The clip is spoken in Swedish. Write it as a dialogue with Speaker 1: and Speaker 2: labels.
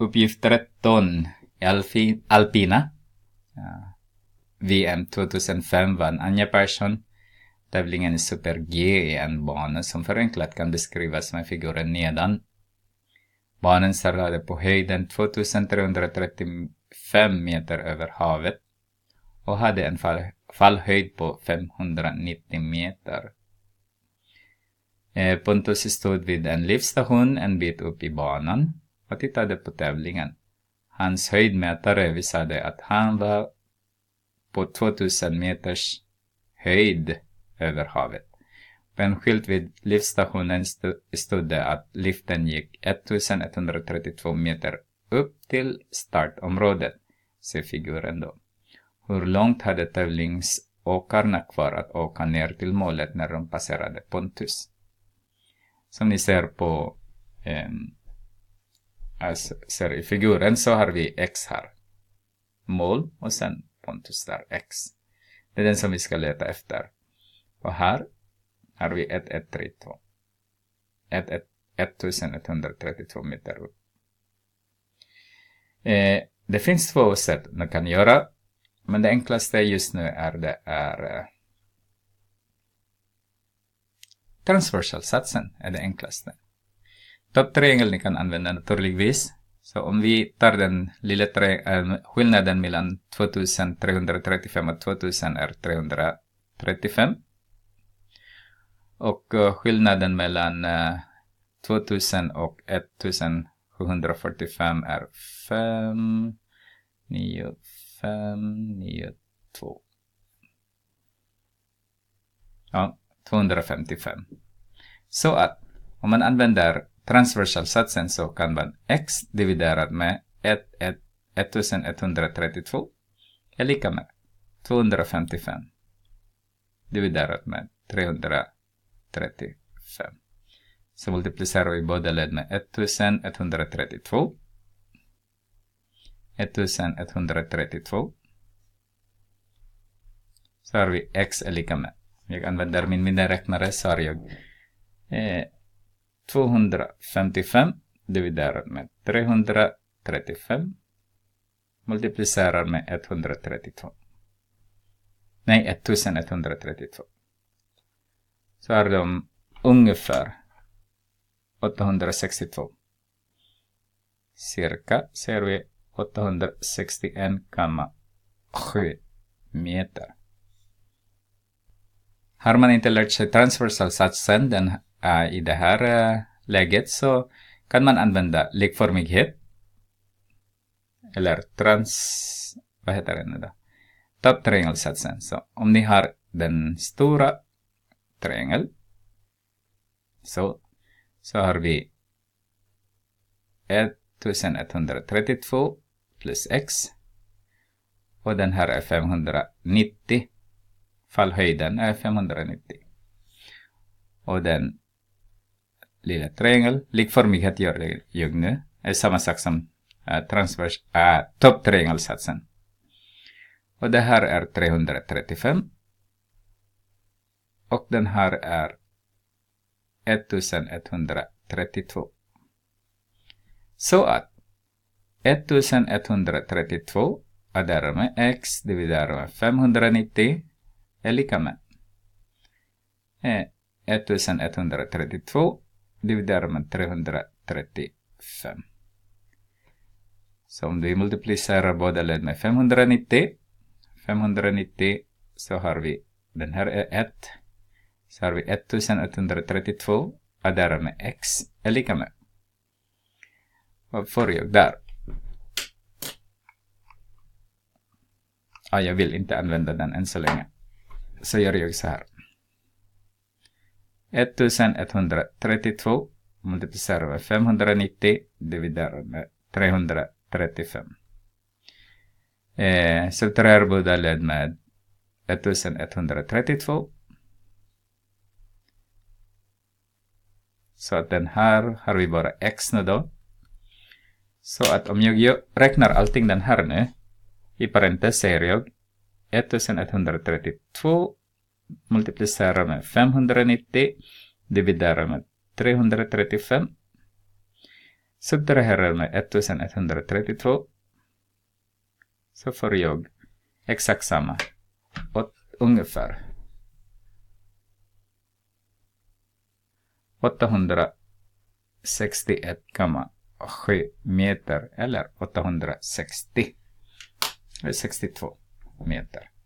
Speaker 1: Uppgift 13 i Alfi, alpina. Ja. VM 2005 vann Anja Persson tävlingen i Super-G är en bana som förenklat kan beskrivas med figuren nedan. Banan serrade på höjden 2335 meter över havet och hade en fall, fallhöjd på 590 meter. Eh, Pontus stod vid en liftstation en bit upp i banan och tittade på tävlingen. Hans höjdmätare visade att han var på 2000 meters höjd över havet. På en skylt vid liftstationen stod det att liften gick 1132 meter upp till startområdet. Se figuren då. Hur långt hade tävlingsåkarna kvar att åka ner till målet när de passerade Pontus? Som ni ser på um, alltså, i figuren så har vi x här. Mål och sen Pontus där x. Det är den som vi ska leta efter. Och här har vi 1132. 1132 meter upp. Eh, det finns två sätt man kan göra. Men det enklaste just nu är det är eh, transversalsatsen är det enklaste triangeln kan använda naturligtvis. Så om vi tar den lilla äh, skillnaden mellan 2335 och 2000 är 335. Och uh, skillnaden mellan uh, äh, 2000 och 1745 är 5, 9, 5, 9, 2. Ja, 255. Så att om man använder transversal-satsen så kan man x dividerat med 1, 1, 1132 är lika med 255 dividerat med 335. Så multiplicerar vi båda led med 1132. 1132. Så har vi x är lika med. Jag använder min miniräknare så har jag eh, 255 dividerat med 335 multiplicerar med 132. Nej, 1132. Så är de ungefär 862. Cirka ser vi 861,7 meter. Har man inte lärt sig transversalsatsen, den uh, i det här uh, läget så kan man använda likformighet eller trans... vad heter den då? Top triangle-satsen. Så om ni har den stora triangeln så, så har vi 1132 plus x och den här är 590. Fallhöjden är 590. Och den lilla triangel. Likformighet gör jag nu. är samma sak som uh, transvers, uh, äh, topptriangelsatsen. Och det här är 335. Och den här är 1132. Så att 1132 och därmed x dividerat med 590 är lika med 1132 äh, dividerar med 335. Så om vi multiplicerar båda led med 590, 590 så har vi den här är 1. Så har vi 1132 adderat med x är lika med. Vad får jag där? Ah, jag vill inte använda den än så länge. Så gör jag så här. 1132 multiplicerat med 590 dividerat med 335. Eh, subtraherar båda led med 1132. Så att den här har vi bara x nu då. Så att om jag räknar allting den här nu, i parentes säger jag 1132 multiplicera med 590, dividera med 335, subtrahera med 1132. Så får jag exakt samma, åt, ungefär 861,7 meter eller 860 62 eh, meter.